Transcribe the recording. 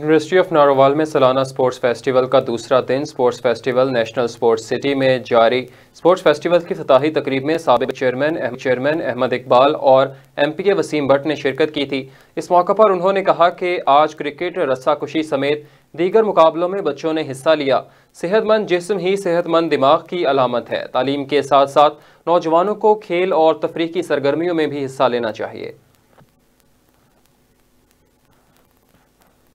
university of Narowal में सालाना sports festival का दूसरा दिन sports festival national sports city में जारी स्पोर्ट्स फेस्टिवल की सतही तकरीब में सबक चेयरमैन चेयरमैन अहमद इकबाल और M P A Waseem Bhatt ने शिरकत की थी इस मौके पर उन्होंने कहा कि आज क्रिकेट रस्साकुशी समेत दीगर मुकाबलों में बच्चों ने हिस्सा लिया सेहतमंद जिसम ही सेहतमंद दिमाग की अलामत है तालीम के साथ साथ नौजवानों को खेल और तफरी सरगर्मियों में भी हिस्सा लेना चाहिए